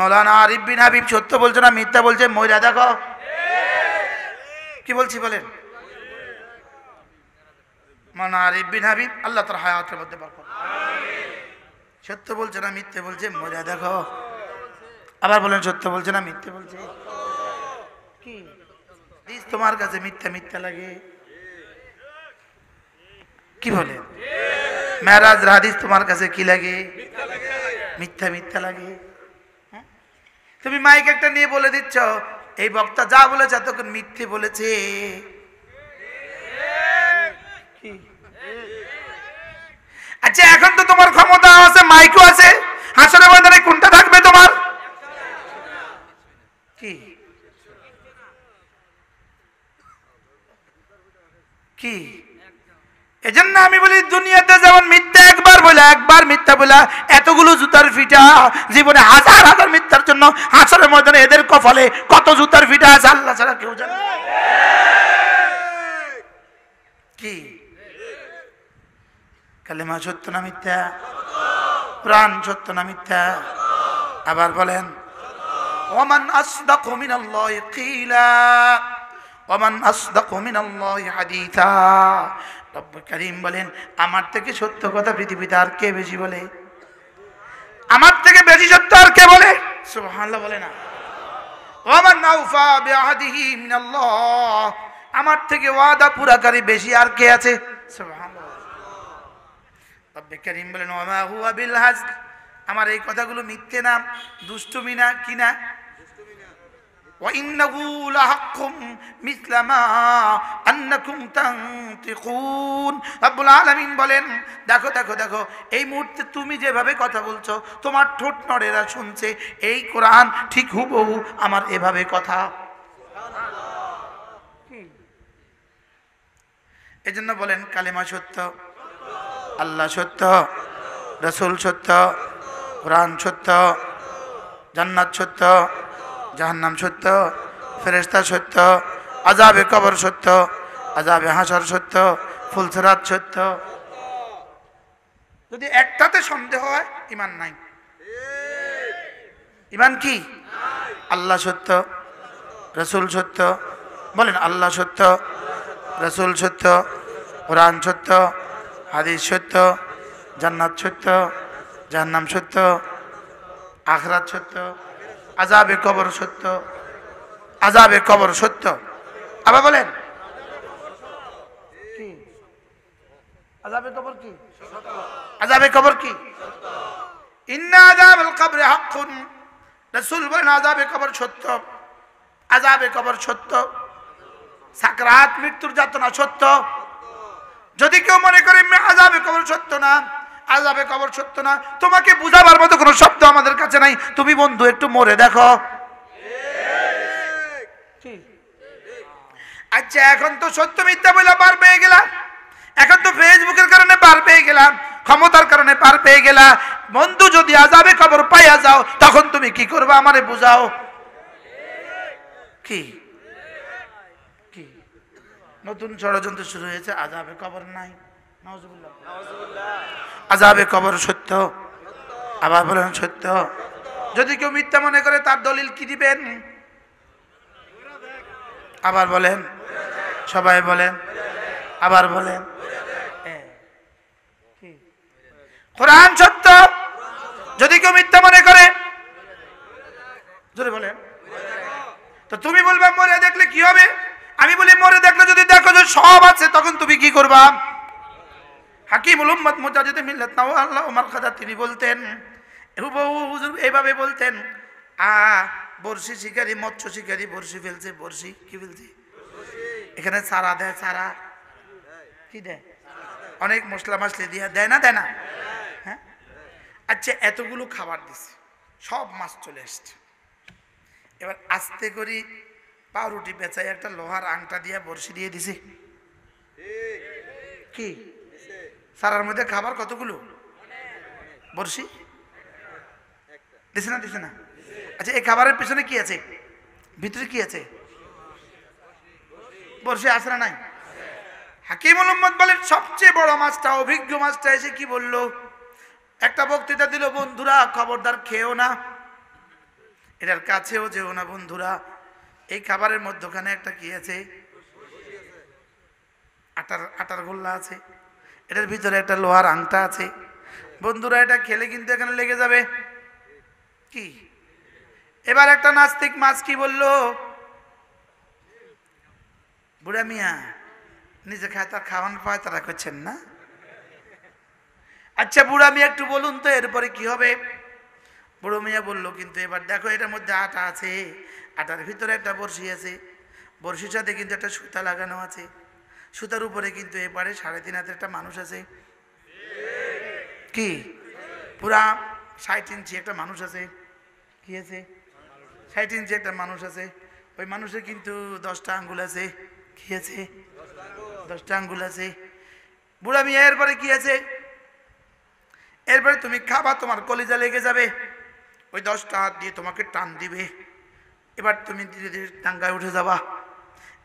মৌলানা আরিফ বিন হাবিব সত্য বলছে না মিথ্যা বলছে মহিলা দেখো কি বলছি বলেন মৌলানা আরিফ বিন হাবিব আল্লাহ তার হায়াতের মধ্যে সত্য বলছে না মিথ্যে বলছে মহিলা দেখো আবার বলেন সত্য বলছে না মিথ্যে বলছে কি তোমার কাছে মিথ্যা মিথ্যা লাগে কি বলে মেরাজ রাহাদিস তোমার কাছে কি লাগে মিথ্যা মিথ্যা লাগে তুমি মাইক একটা নিয়ে বলে দিচ্ছ এই বক্তা যা বলেছে এতক্ষণ মিথ্যে বলেছে আচ্ছা এখন তো তোমার ক্ষমতা আছে মাইকও আছে হাসরে ময়দানে কোনটা থাকবে তোমার কি কি এজন্য আমি বলি দুনিয়াতে যেমন মিথ্যে বলে একবার মিথ্যা বলে এতগুলো জুতার ফিটা জীবনে হাজার হাজার মিথ্যার জন্য হাসরের ময়দানে এদের কপালে কত জুতার ফিটা আছে আল্লাহ ছাড়া কেউ জানে কি কালেমা সত্য না মিথ্যা প্রাণ সত্য না মিথ্যা আবার বলেন ওমান আসদাকু মিনাল্লাহি কিলা ওমান আসদাকু মিনাল্লাহি হাদিসা রব্ব করিম বলেন আমার থেকে সত্য কথা পৃথিবীতে আর কে বেশি বলে আমার থেকে বেশি সত্য আর কে বলে সুবহানাল্লাহ বলে না ওমান নাউফা বিআহদিহি মিনাল্লাহ আমার থেকে ওয়াদা পুরাকারী বেশি আর কে আছে সুবহানাল্লাহ রব্বে করিম বলেন ওয়া মা হুয়া বিল হাজ আমার এই কথাগুলো মিথ্যে না দুষ্টুমি না কিনা وإنه لحق مثل ما أنكم تنطقون রব্বুল আলামিন বলেন দেখো দেখো দেখো এই মুহূর্তে তুমি যেভাবে কথা বলছো তোমার ঠোঁট নড়েরা শুনছে এই কোরআন ঠিক হুবহু আমার এভাবে কথা এই জন্য বলেন কালেমা সত্য আল্লাহ সত্য রসুল সত্য কোরআন সত্য জান্নাত সত্য জাহান্নাম সত্য ফেরেস্তা সত্য আজাবে কবর সত্য আজাবে হাসার সত্য ফুলসরাত সত্য যদি একটাতে সন্দেহ হয় ইমান নাই ইমান কি আল্লাহ সত্য রসুল সত্য বলেন আল্লাহ সত্য রসুল সত্য কোরআন সত্য হাদিস সত্য জান্নাত সত্য জাহান্নাম সত্য আখরাত সত্য আজাবে কবর সত্য আজাবে কবর সত্য আবার বলেন কি আজাবে কবর কি আজাবে কবর কি ইন্না আজাবুল কবরে হাক্কুন রাসূল বলেন আজাবে কবর সত্য আজাবে কবর সত্য সাকরাত মৃত্যুর যাতনা সত্য যদি কেউ মনে করে আজাবে কবর সত্য না আজাবে কবর সত্য না তোমাকে বুঝাবার মতো কোনো শব্দ আমাদের কাছে নাই তুমি বন্ধু একটু মরে দেখো আচ্ছা এখন তো সত্য মিথ্যা বলে পার পেয়ে গেলাম এখন তো ফেসবুকের কারণে পার পেয়ে গেলাম ক্ষমতার কারণে পার পেয়ে গেলা বন্ধু যদি আজাবে খবর পাইয়া যাও তখন তুমি কি করবে আমারে বুঝাও কি নতুন ষড়যন্ত্র শুরু হয়েছে আজাবে খবর নাই নজরুল্লাহ আজাবে কবর সত্য আবার বলেন সত্য যদি কেউ মিথ্যা মনে করে তার দলিল কি দিবেন আবার বলেন সবাই বলেন আবার বলেন কোরআন সত্য যদি কেউ মিথ্যা মনে করে যদি বলেন তো তুমি বলবে মরে দেখলে কি হবে আমি বলি মরে দেখলে যদি দেখো যে সব আছে তখন তুমি কি করবা হাকিমুল উম্মদ মুজাজিদে মিল্লাত নাও আল্লাহ ওমার খাজা তিনি বলতেন হুবহু হুজুর এইভাবে বলতেন আ বর্ষি শিকারি মৎস্য শিকারি বর্ষি ফেলছে বর্ষি কি ফেলছে এখানে সারা দেয় সারা কি দেয় অনেক মশলা মাসলি দিয়ে দেয় না দেয় না হ্যাঁ আচ্ছা এতগুলো খাবার দিছে সব মাছ চলে আসছে এবার আস্তে করি পাউরুটি বেচাই একটা লোহার আংটা দিয়ে বর্ষি দিয়ে দিছে কি সারার মধ্যে খাবার কতগুলো বড়শি দিছে না দিছে না আচ্ছা এই খাবারের পিছনে কি আছে ভিতরে কি আছে আছে না নাই হাকিম মোহাম্মদ বলেন সবচেয়ে বড় মাছটা অভিজ্ঞ মাছটা এসে কি বলল একটা বক্তৃতা দিল বন্ধুরা খবরদার খেও না এটার কাছেও যেও না বন্ধুরা এই খাবারের মধ্যখানে একটা কি আছে আটার আটার গোল্লা আছে এটার ভিতরে একটা লোহার আংটা আছে বন্ধুরা এটা খেলে কিন্তু এখানে লেগে যাবে কি এবার একটা নাস্তিক মাছ কি বললো বুড়া মিয়া নিজে খায় তার খাওয়ান পায় তারা করছেন না আচ্ছা বুড়া মিয়া একটু বলুন তো এরপরে কি হবে বুড়ো মিয়া বললো কিন্তু এবার দেখো এটার মধ্যে আটা আছে আটার ভিতরে একটা বড়শি আছে বড়শির সাথে কিন্তু একটা সুতা লাগানো আছে সুতার উপরে কিন্তু এপারে সাড়ে তিন হাতের একটা মানুষ আছে কি পুরা ষাট ইঞ্চি একটা মানুষ আছে কি আছে ষাট ইঞ্চি একটা মানুষ আছে ওই মানুষের কিন্তু দশটা আঙ্গুল আছে কি আছে দশটা আঙ্গুল আছে বুড়া মিয়া এরপরে কি আছে এরপরে তুমি খাবা তোমার কলিজা লেগে যাবে ওই দশটা হাত দিয়ে তোমাকে টান দিবে এবার তুমি ধীরে ধীরে টাঙ্গায় উঠে যাবা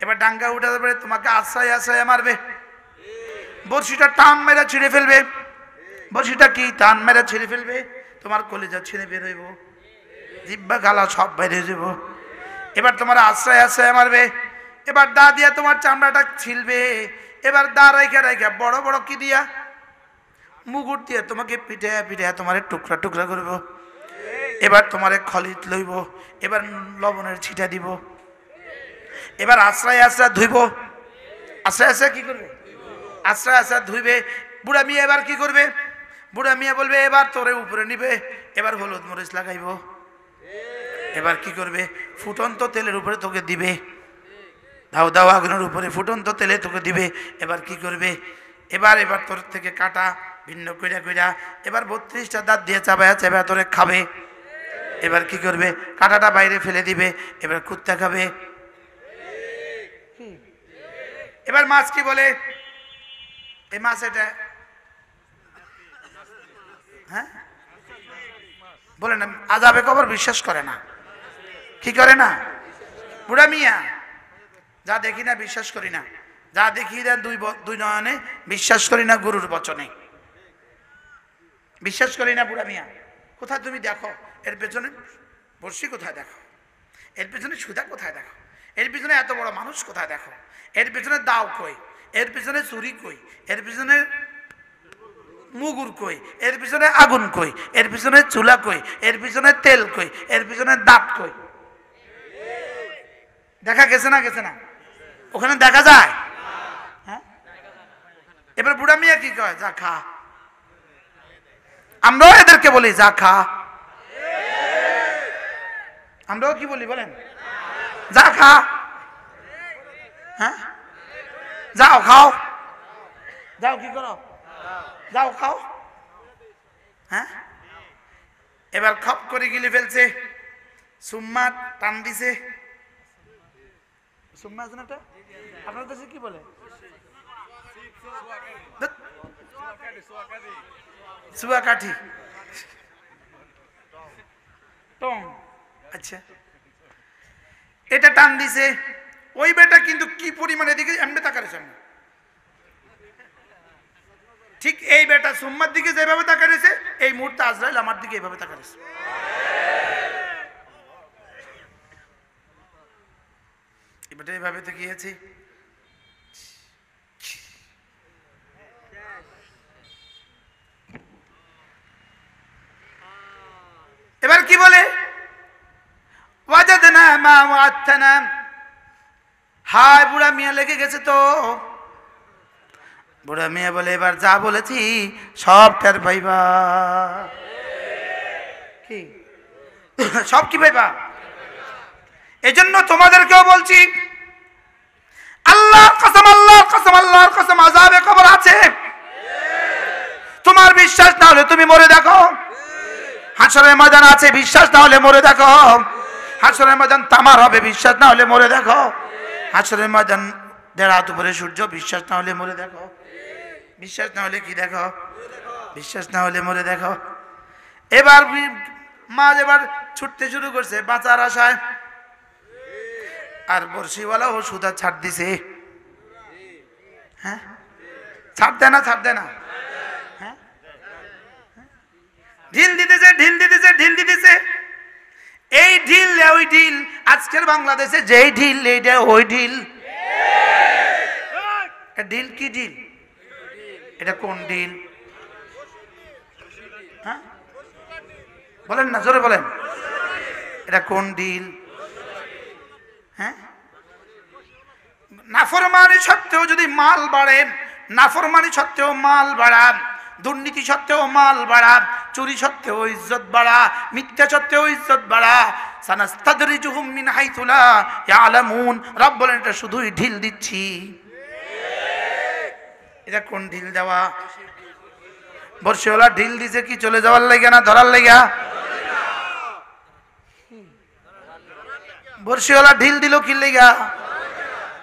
এবার ডাঙ্গা উঠাতে পারে তোমাকে আশ্রয় আশ্রয় মারবে বড়শিটা টান মেরা ছিঁড়ে ফেলবে বড়শিটা কি টান মেরা ছিঁড়ে ফেলবে তোমার কলেজা ছিঁড়ে হইব জিব্বা গালা সব বাইরে যাব এবার তোমার আশ্রয় আশ্রয় মারবে এবার দা দিয়া তোমার চামড়াটা ছিলবে এবার দা রাইখা রাইখা বড় বড় কি দিয়া মুগুর দিয়া তোমাকে পিঠে পিঠে তোমার টুকরা টুকরা করব এবার তোমারে খলিত লইব এবার লবণের ছিটা দিব এবার আশ্রয় আশ্রয় ধুইব আশ্রয় আশ্রয় কি করবে আশ্রয় আশ্রয় ধুইবে বুড়া মিয়া এবার কি করবে বুড়া মিয়া বলবে এবার তোরে উপরে নিবে এবার হলুদ মরিচ লাগাইব এবার কি করবে ফুটন্ত তেলের উপরে তোকে দিবে দাও দাও আগুনের উপরে ফুটন্ত তেলে তোকে দিবে এবার কি করবে এবার এবার তোর থেকে কাটা ভিন্ন কইরা কইরা এবার বত্রিশটা দাঁত দিয়ে চাবায়া চাবায়া তোরে খাবে এবার কি করবে কাটাটা বাইরে ফেলে দিবে এবার কুত্তা খাবে এবার মাছ কি বলে এই মাছ এটা হ্যাঁ বলে না আজাবে কবর বিশ্বাস করে না কি করে না বুড়া মিয়া যা দেখি না বিশ্বাস করি না যা দেখি না দুই দুই নয়নে বিশ্বাস করি না গুরুর বচনে বিশ্বাস করি না বুড়া মিয়া কোথায় তুমি দেখো এর পেছনে বসি কোথায় দেখো এর পেছনে সুদা কোথায় দেখো এর পিছনে এত বড় মানুষ কোথায় দেখো এর পিছনে দাও কই এর পিছনে চুরি কই এর পিছনে মুগুর কই এর পিছনে আগুন কই এর পিছনে চুলা কই এর পিছনে তেল কই এর পিছনে দাঁত কই দেখা গেছে না গেছে না ওখানে দেখা যায় হ্যাঁ এবার বুড়া মিয়া কি কয় যা খা আমরাও এদেরকে বলি যা খা আমরাও কি বলি বলেন যা খা হ্যাঁ যাও খাও যাও কি করো যাও খাও হ্যাঁ এবার খপ করে গিলে ফেলছে সুম্মা টান দিছে সুম্মা আছে না আপনার দেশে কি বলে সুয়াকাঠি টং আচ্ছা এটা টান দিছে ওই বেটা কিন্তু কি পরিমাণে দিকে এমনি তাকারে সামনে ঠিক এই বেটা সোমবার দিকে যেভাবে তাকারেছে এই মুহূর্তে আজরাইল আমার দিকে এইভাবে তাকারেছে এবারে এইভাবে তো গিয়েছি লানা মা ওয়াদানা হায় বুড়া মিয়া লেগে গেছে তো বুড়া মেয়ে বলে এবার যা বলেছি সব তার ভাইবা কি সব কি ভাইবা এজন্য তোমাদেরকেও বলছি আল্লাহর কসম আল্লাহর কসম আল্লাহর কসম আজাবে খবর আছে তোমার বিশ্বাস না হলে তুমি মরে দেখো হাসরের ময়দান আছে বিশ্বাস না হলে মরে দেখো হাসরের ময়দান তামার হবে বিশ্বাস না হলে মরে দেখো হাসরের ময়দান দেড় হাত উপরে সূর্য বিশ্বাস না হলে মরে দেখো বিশ্বাস না হলে কি দেখো বিশ্বাস না হলে মরে দেখো এবার মা এবার ছুটতে শুরু করছে বাঁচার আশায় আর বর্ষিওয়ালা ও সুদা ছাড় দিছে হ্যাঁ ছাড় দেয় না ছাড় দেয় না হ্যাঁ? হ্যাঁ? ঢিল দিতেছে ঢিল দিতেছে ঢিল দিতেছে এই ঢিল ওই ঢিল আজকের বাংলাদেশে যেই ঢিল এইটা ওই ঢিল ঢিল কি ঢিল এটা কোন ঢিল হ্যাঁ? বলেন না জোরে বলেন এটা কোন ঢিল হ্যাঁ নাফরমানি সত্ত্বেও যদি মাল বাড়ে নাফরমানি সত্ত্বেও মাল বাড়া দুর্নীতি সত্ত্বেও মাল বাড়ান চুরি সত্ত্বেও ইজ্জত বাড়া মিথ্যা সত্ত্বেও ইজ্জত বাড়া সানাস্তাদরিজুহুম মিন হাইতুলা ইয়ালামুন রব বলেন এটা শুধুই ঢিল দিচ্ছি এটা কোন ঢিল দেওয়া বর্ষিওয়ালা ঢিল দিছে কি চলে যাওয়ার লেগে না ধরার লেগে বর্ষিওয়ালা ঢিল দিল কি লেগা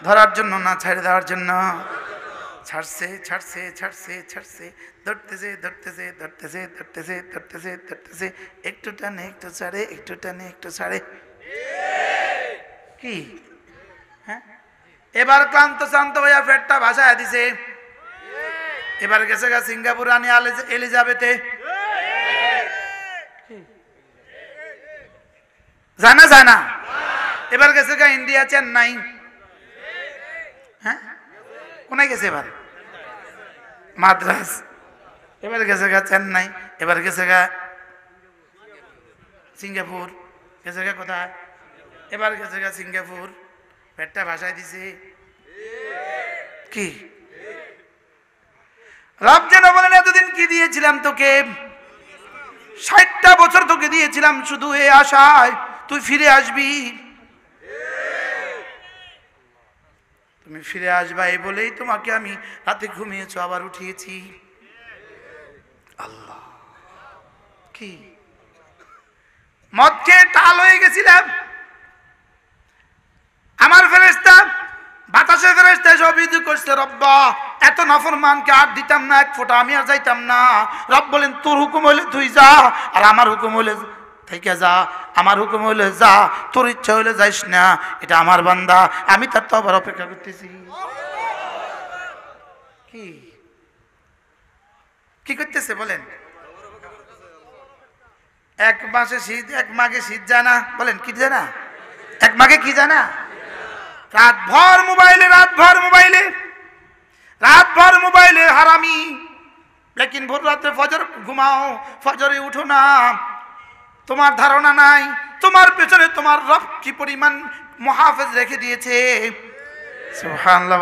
ধরার জন্য না ছাড়ে দেওয়ার জন্য ছাড়ছে ছাড়ছে ছাড়ছে ছাড়ছে ধরতেছে ধরতেছে ধরতেছে ধরতেছে ধরতেছে ধরতেছে একটু টানে একটু ছাড়ে একটু টানে একটু ছাড়ে কি হ্যাঁ এবার ক্লান্ত শান্ত হইয়া ফেটটা ভাসায় দিছে এবার গেছে গা সিঙ্গাপুর রানী এলিজাবেথে জানা জানা এবার গেছে গা ইন্ডিয়া চেন্নাই হ্যাঁ কোনায় গেছে এবার মাদ্রাস এবার গেছে গা চেন্নাই এবার গেছে গা সিঙ্গাপুর গেছে গা কোথায় এবার গেছে গা সিঙ্গাপুর পেটটা ভাষায় দিছে কি রাম যেন বলেন এতদিন কি দিয়েছিলাম তোকে ষাটটা বছর তোকে দিয়েছিলাম শুধু এ আশায় তুই ফিরে আসবি তুমি ফিরে আসবা এই বলেই তোমাকে আমি রাতে ঘুমিয়েছ আবার উঠিয়েছি আল্লাহ কি মদ খেয়ে টাল হয়ে গেছিলাম আমার ফেরেস্তা বাতাসে ফেরেস্তা সব ইদু করছে রব্বা এত নফরমানকে আর দিতাম না এক ফোঁটা আমি আর যাইতাম না রব বলেন তোর হুকুম হলে তুই যা আর আমার হুকুম হলে থেকে যা আমার হুকুম হইলে যা তোর ইচ্ছা হইলে যাইস না এটা আমার বান্দা আমি তার তো আবার অপেক্ষা করতেছি কি কি করতেছে বলেন এক মাসে শীত এক মাঘে শীত জানা বলেন কি জানা এক মাঘে কি জানা রাত ভর মোবাইলে রাত ভর মোবাইলে রাত ভর মোবাইলে হারামি লেকিন ভোর রাতে ফজর ঘুমাও ফজরে উঠো না তোমার ধারণা নাই তোমার পেছনে তোমার রব কি পরিমাণ মহাফেজ রেখে দিয়েছে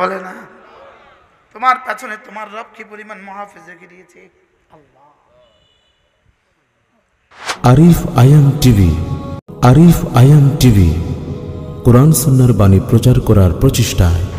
বলে না তোমার পেছনে তোমার রব কি পরিমাণ মহাফেজ রেখে দিয়েছে Arif Ayam TV Arif Ayam TV Quran সুন্নার বাণী প্রচার করার প্রচেষ্টায়